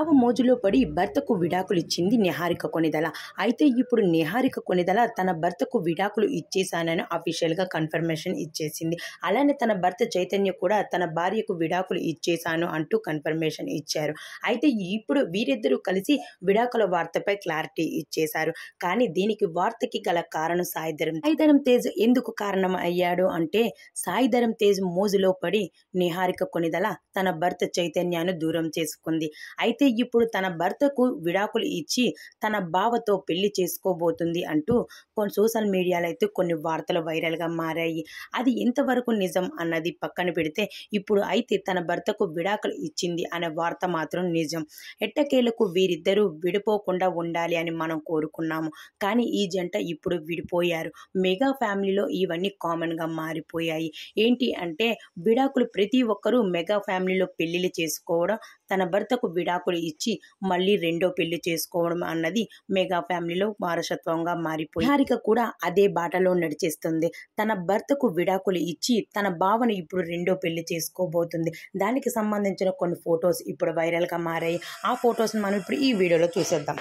అవ మోజులో పడి భర్తకు విడాకులిచ్చింది నిహారిక కొనిదల అయితే ఇప్పుడు నిహారిక కొనిదల తన భర్తకు విడాకులు ఇచ్చేశానని అఫీషియల్గా కన్ఫర్మేషన్ ఇచ్చేసింది అలానే తన భర్త చైతన్య కూడా తన భార్యకు విడాకులు ఇచ్చేశాను అంటూ కన్ఫర్మేషన్ ఇచ్చారు అయితే ఇప్పుడు వీరిద్దరూ కలిసి విడాకుల వార్తపై క్లారిటీ ఇచ్చేశారు కానీ దీనికి వార్తకి గల కారణం సాయిధరం సాయిధరం తేజ్ ఎందుకు కారణం అయ్యాడు అంటే సాయిధరం తేజ్ మోజులో పడి నిహారిక కొనిదల తన భర్త చైతన్యాన్ని దూరం చేసుకుంది అయితే అయితే ఇప్పుడు తన భర్తకు విడాకులు ఇచ్చి తన బావతో పెళ్లి చేసుకోబోతుంది అంటూ కొన్ని సోషల్ మీడియాలో అయితే కొన్ని వార్తలు వైరల్గా మారాయి అది ఎంతవరకు నిజం అన్నది పక్కన పెడితే ఇప్పుడు అయితే తన భర్తకు విడాకులు ఇచ్చింది అనే వార్త మాత్రం నిజం ఎట్టకేలకు వీరిద్దరూ విడిపోకుండా ఉండాలి అని మనం కోరుకున్నాము కానీ ఈ జంట ఇప్పుడు విడిపోయారు మెగా ఫ్యామిలీలో ఇవన్నీ కామన్గా మారిపోయాయి ఏంటి అంటే విడాకులు ప్రతి ఒక్కరూ మెగా ఫ్యామిలీలో పెళ్ళిళ్ళు చేసుకోవడం తన భర్తకు విడాకులు ఇచ్చి మళ్ళీ రెండో పెళ్లి చేసుకోవడం అన్నది మెగా ఫ్యామిలీలో వారసత్వంగా మారిపోయి హారిక కూడా అదే బాటలో నడిచేస్తుంది తన భర్తకు విడాకులు ఇచ్చి తన భావను ఇప్పుడు రెండో పెళ్లి చేసుకోబోతుంది దానికి సంబంధించిన కొన్ని ఫొటోస్ ఇప్పుడు వైరల్గా మారాయి ఆ ఫొటోస్ని మనం ఇప్పుడు ఈ వీడియోలో చూసేద్దాం